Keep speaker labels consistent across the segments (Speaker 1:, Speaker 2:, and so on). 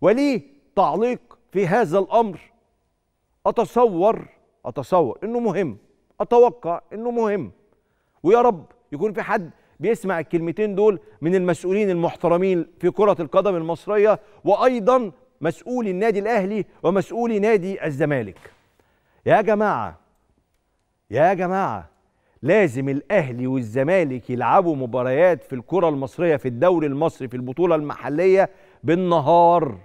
Speaker 1: ولي تعليق في هذا الامر اتصور اتصور انه مهم اتوقع انه مهم ويا رب يكون في حد بيسمع الكلمتين دول من المسؤولين المحترمين في كرة القدم المصرية وأيضا مسؤولي النادي الأهلي ومسؤولي نادي الزمالك يا جماعة يا جماعة لازم الأهلي والزمالك يلعبوا مباريات في الكرة المصرية في الدوري المصري في البطولة المحلية بالنهار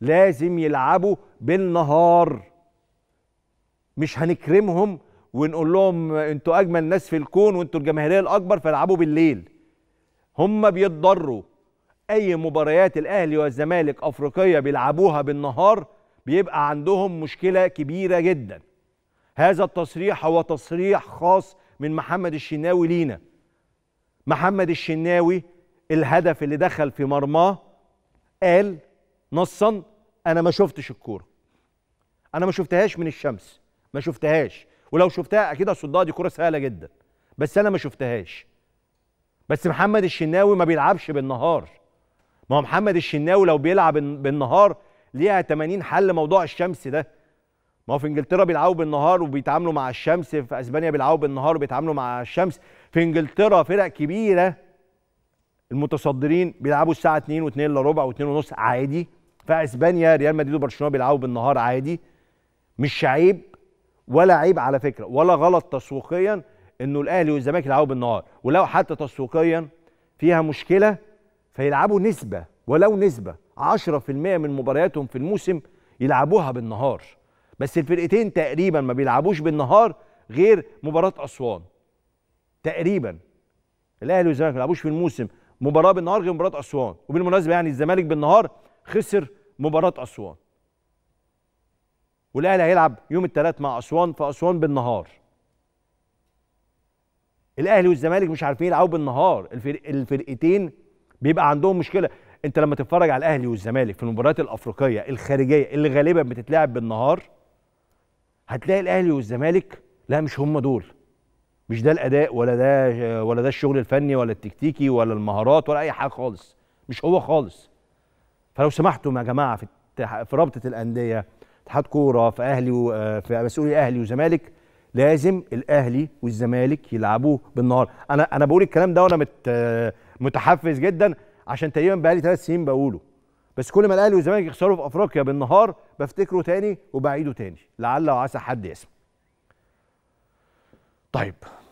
Speaker 1: لازم يلعبوا بالنهار مش هنكرمهم ونقول لهم انتوا اجمل ناس في الكون وانتوا الجماهيريه الاكبر فالعبوا بالليل هم بيتضروا اي مباريات الاهلي والزمالك افريقيه بيلعبوها بالنهار بيبقى عندهم مشكله كبيره جدا هذا التصريح هو تصريح خاص من محمد الشناوي لينا محمد الشناوي الهدف اللي دخل في مرماه قال نصا انا ما شفتش الكوره انا ما شفتهاش من الشمس ما شفتهاش ولو شفتها اكيد هصدها دي كوره سهله جدا بس انا ما شفتهاش بس محمد الشناوي ما بيلعبش بالنهار ما هو محمد الشناوي لو بيلعب بالنهار ليها 80 حل موضوع الشمس ده ما هو في انجلترا بيلعبوا بالنهار وبيتعاملوا مع الشمس في اسبانيا بيلعبوا بالنهار وبيتعاملوا مع الشمس في انجلترا فرق كبيره المتصدرين بيلعبوا الساعه 2 و2 الا ربع و2 ونص عادي في اسبانيا ريال مدريد وبرشلونه بيلعبوا بالنهار عادي مش عيب ولا عيب على فكره ولا غلط تسويقيا انه الاهلي والزمالك يلعبوا بالنهار ولو حتى تسويقيا فيها مشكله فيلعبوا نسبه ولو نسبه 10% من مبارياتهم في الموسم يلعبوها بالنهار بس الفرقتين تقريبا ما بيلعبوش بالنهار غير مباراه اسوان تقريبا الاهلي والزمالك ما بيلعبوش في الموسم مباراه بالنهار غير مباراه اسوان وبالمناسبه يعني الزمالك بالنهار خسر مباراة أسوان والأهلي هيلعب يوم الثلاث مع أسوان في أسوان بالنهار الأهلي والزمالك مش عارفين يلعبوا بالنهار الفرق الفرقتين بيبقى عندهم مشكلة أنت لما تتفرج على الأهلي والزمالك في المباريات الأفريقية الخارجية اللي غالبا بتتلعب بالنهار هتلاقي الأهلي والزمالك لا مش هم دول مش ده الاداء ولا ده ولا ده الشغل الفني ولا التكتيكي ولا المهارات ولا اي حاجه خالص مش هو خالص فلو سمحتم يا جماعه في في رابطه الانديه اتحاد كوره في اهلي في مسؤولي اهلي وزمالك لازم الاهلي والزمالك يلعبوا بالنهار انا انا بقول الكلام ده وانا متحفز جدا عشان تقريبا بقالي ثلاث سنين بقوله بس كل ما الاهلي والزمالك يخسروا في افريقيا بالنهار بفتكره تاني وبعيده تاني لعل وعسى حد يسمع طيب